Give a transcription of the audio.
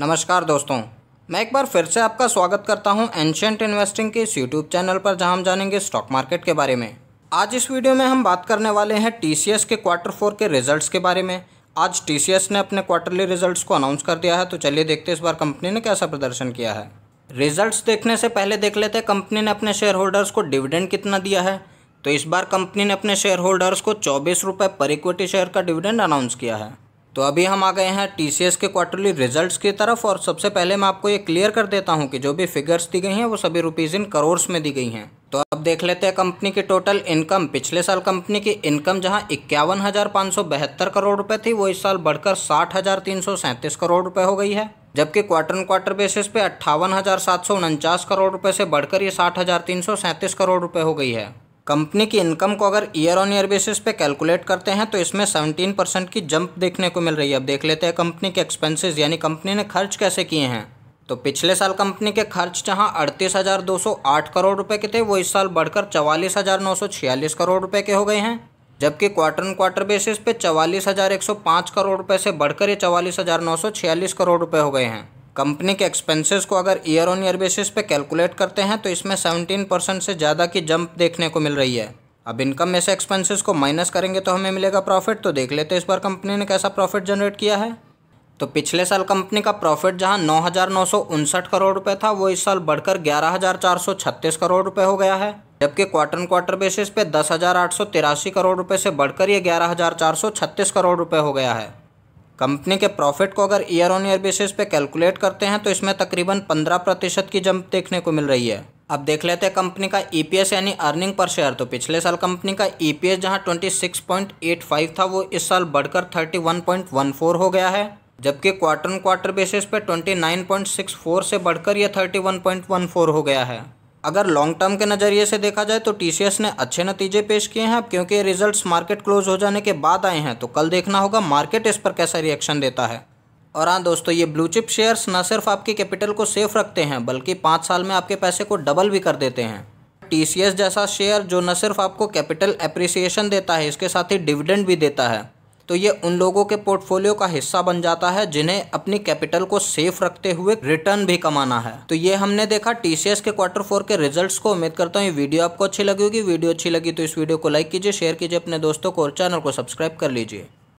नमस्कार दोस्तों मैं एक बार फिर से आपका स्वागत करता हूं एंशंट इन्वेस्टिंग के इस यूट्यूब चैनल पर जहां हम जानेंगे स्टॉक मार्केट के बारे में आज इस वीडियो में हम बात करने वाले हैं टी के क्वार्टर फोर के रिजल्ट्स के बारे में आज टी ने अपने क्वार्टरली रिजल्ट्स को अनाउंस कर दिया है तो चलिए देखते इस बार कंपनी ने कैसा प्रदर्शन किया है रिजल्ट्स देखने से पहले देख लेते हैं कंपनी ने अपने शेयर होल्डर्स को डिविडेंड कितना दिया है तो इस बार कंपनी ने अपने शेयर होल्डर्स को चौबीस रुपये पर इक्विटी शेयर का डिविडेंड अनाउंस किया है तो अभी हम आ गए हैं टी के क्वार्टरली रिजल्ट्स की तरफ और सबसे पहले मैं आपको ये क्लियर कर देता हूँ कि जो भी फिगर्स दी गई हैं वो सभी रुपीज़ इन करोर्स में दी गई हैं तो अब देख लेते हैं कंपनी की टोटल इनकम पिछले साल कंपनी की इनकम जहां इक्यावन हज़ार पाँच सौ बहत्तर करोड़ रुपए थी वो इस साल बढ़कर साठ हज़ार तीन सौ सैंतीस करोड़ रुपये हो गई है जबकि क्वार्टर ऑन क्वार्टर बेसिस पे अट्ठावन हज़ार सात सौ उनचास करोड़ रुपये से बढ़कर ये साठ हज़ार तीन सौ सैंतीस करोड़ रुपये हो गई है कंपनी की इनकम को अगर ईयर ऑन ईयर बेसिस पे कैलकुलेट करते हैं तो इसमें सेवनटीन परसेंट की जंप देखने को मिल रही है अब देख लेते हैं कंपनी के एक्सपेंसेस यानी कंपनी ने खर्च कैसे किए हैं तो पिछले साल कंपनी के खर्च जहां आठ करोड़ रुपए के थे वो इस साल बढ़कर चवालीस हज़ार नौ सौ छियालीस करोड़ रुपए के हो गए हैं जबकि क्वार्टर एंड क्वार्टर बेसिस पे चवालीस हज़ार एक सौ पाँच करोड़ रुपए से बढ़कर ये चवालीस हज़ार नौ सौ छियालीस करोड़ रुपए हो गए हैं कंपनी के एक्सपेंसेस को अगर ईयर ऑन ईयर बेसिस पे कैलकुलेट करते हैं तो इसमें सेवनटीन परसेंट से ज़्यादा की जंप देखने को मिल रही है अब इनकम में से एक्सपेंसेस को माइनस करेंगे तो हमें मिलेगा प्रॉफिट तो देख लेते इस बार कंपनी ने कैसा प्रॉफिट जनरेट किया है तो पिछले साल कंपनी का प्रॉफिट जहां नौ करोड़ रुपये था वो इस साल बढ़कर ग्यारह करोड़ रुपये हो गया है जबकि क्वार्टर क्वार्टर बेसिस पे दस करोड़ रुपये से बढ़कर ये ग्यारह करोड़ रुपये हो गया है कंपनी के प्रॉफिट को अगर ईयर ऑन ईयर बेसिस पे कैलकुलेट करते हैं तो इसमें तकरीबन पंद्रह प्रतिशत की जंप देखने को मिल रही है अब देख लेते हैं कंपनी का ईपीएस e यानी अर्निंग पर शेयर तो पिछले साल कंपनी का ईपीएस e जहां 26.85 था वो इस साल बढ़कर 31.14 हो गया है जबकि क्वार्टर क्वार्टर बेसिस पे 29.64 से बढ़कर यह 31.14 हो गया है अगर लॉन्ग टर्म के नज़रिए से देखा जाए तो टी ने अच्छे नतीजे पेश किए हैं अब क्योंकि रिजल्ट्स मार्केट क्लोज हो जाने के बाद आए हैं तो कल देखना होगा मार्केट इस पर कैसा रिएक्शन देता है और हाँ दोस्तों ये ब्लू चिप शेयर्स न सिर्फ आपके कैपिटल को सेफ रखते हैं बल्कि पाँच साल में आपके पैसे को डबल भी कर देते हैं टी जैसा शेयर जो न सिर्फ आपको कैपिटल अप्रिसिएशन देता है इसके साथ ही डिविडेंड भी देता है तो ये उन लोगों के पोर्टफोलियो का हिस्सा बन जाता है जिन्हें अपनी कैपिटल को सेफ रखते हुए रिटर्न भी कमाना है तो ये हमने देखा टीसीएस के क्वार्टर फोर के रिजल्ट्स को उम्मीद करता हूँ वीडियो आपको अच्छी लगी होगी वीडियो अच्छी लगी तो इस वीडियो को लाइक कीजिए शेयर कीजिए अपने दोस्तों को और चैनल को सब्सक्राइब कर लीजिए